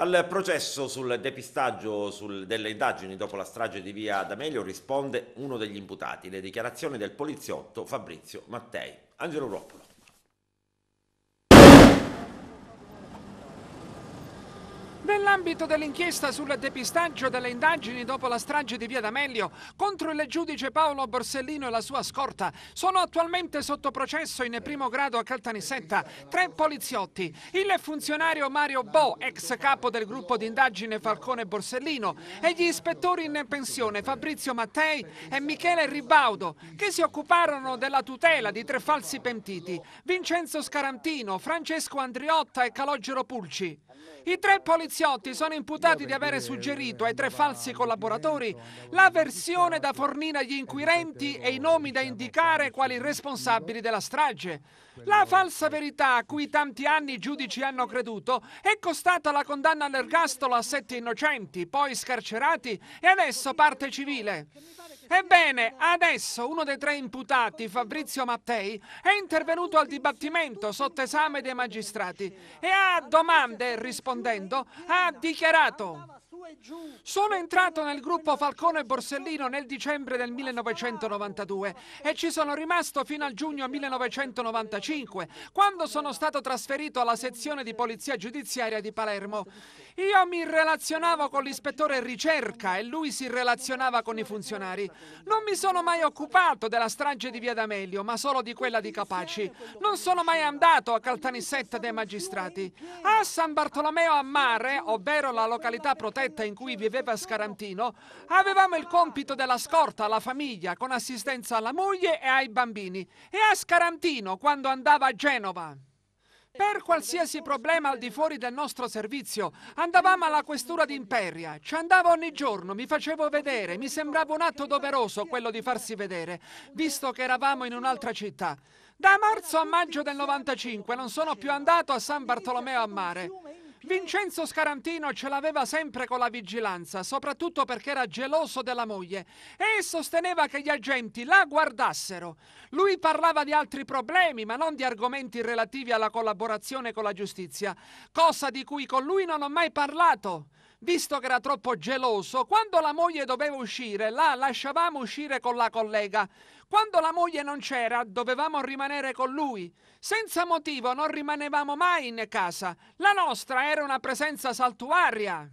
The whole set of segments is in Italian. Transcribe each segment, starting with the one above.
Al processo sul depistaggio sul, delle indagini dopo la strage di via D'Amelio risponde uno degli imputati, le dichiarazioni del poliziotto Fabrizio Mattei. Angelo Roppolo. Nell'ambito dell'inchiesta sul depistaggio delle indagini dopo la strage di Via D'Amelio contro il giudice Paolo Borsellino e la sua scorta, sono attualmente sotto processo in primo grado a Caltanissetta tre poliziotti, il funzionario Mario Bo, ex capo del gruppo di indagine Falcone Borsellino, e gli ispettori in pensione Fabrizio Mattei e Michele Ribaudo, che si occuparono della tutela di tre falsi pentiti, Vincenzo Scarantino, Francesco Andriotta e Calogero Pulci. I tre poliziotti sono imputati di avere suggerito ai tre falsi collaboratori la versione da fornire agli inquirenti e i nomi da indicare quali responsabili della strage. La falsa verità a cui tanti anni i giudici hanno creduto è costata la condanna all'ergastolo a sette innocenti, poi scarcerati e adesso parte civile. Ebbene, adesso uno dei tre imputati, Fabrizio Mattei, è intervenuto al dibattimento sotto esame dei magistrati e a domande rispondendo ha dichiarato sono entrato nel gruppo Falcone Borsellino nel dicembre del 1992 e ci sono rimasto fino al giugno 1995, quando sono stato trasferito alla sezione di polizia giudiziaria di Palermo. Io mi relazionavo con l'ispettore ricerca e lui si relazionava con i funzionari. Non mi sono mai occupato della strage di Via D'Amelio, ma solo di quella di Capaci. Non sono mai andato a Caltanissetta dei magistrati. A San Bartolomeo a Mare, ovvero la località protetta casetta in cui viveva Scarantino, avevamo il compito della scorta alla famiglia con assistenza alla moglie e ai bambini e a Scarantino quando andava a Genova. Per qualsiasi problema al di fuori del nostro servizio andavamo alla questura d'Imperia, ci andavo ogni giorno, mi facevo vedere, mi sembrava un atto doveroso quello di farsi vedere, visto che eravamo in un'altra città. Da marzo a maggio del 95 non sono più andato a San Bartolomeo a mare. Vincenzo Scarantino ce l'aveva sempre con la vigilanza, soprattutto perché era geloso della moglie e sosteneva che gli agenti la guardassero. Lui parlava di altri problemi, ma non di argomenti relativi alla collaborazione con la giustizia, cosa di cui con lui non ho mai parlato visto che era troppo geloso, quando la moglie doveva uscire, la lasciavamo uscire con la collega. Quando la moglie non c'era, dovevamo rimanere con lui. Senza motivo non rimanevamo mai in casa. La nostra era una presenza saltuaria.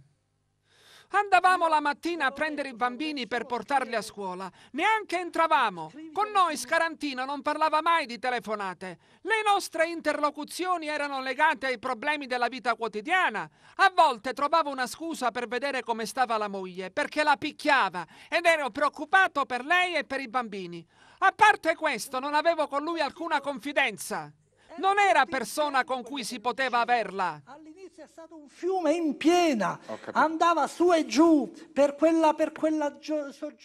Andavamo la mattina a prendere i bambini per portarli a scuola. Neanche entravamo. Con noi Scarantino non parlava mai di telefonate. Le nostre interlocuzioni erano legate ai problemi della vita quotidiana. A volte trovavo una scusa per vedere come stava la moglie, perché la picchiava ed ero preoccupato per lei e per i bambini. A parte questo, non avevo con lui alcuna confidenza. Non era persona con cui si poteva averla. Venezia è stato un fiume in piena, andava su e giù per quella, per quella soggiorno.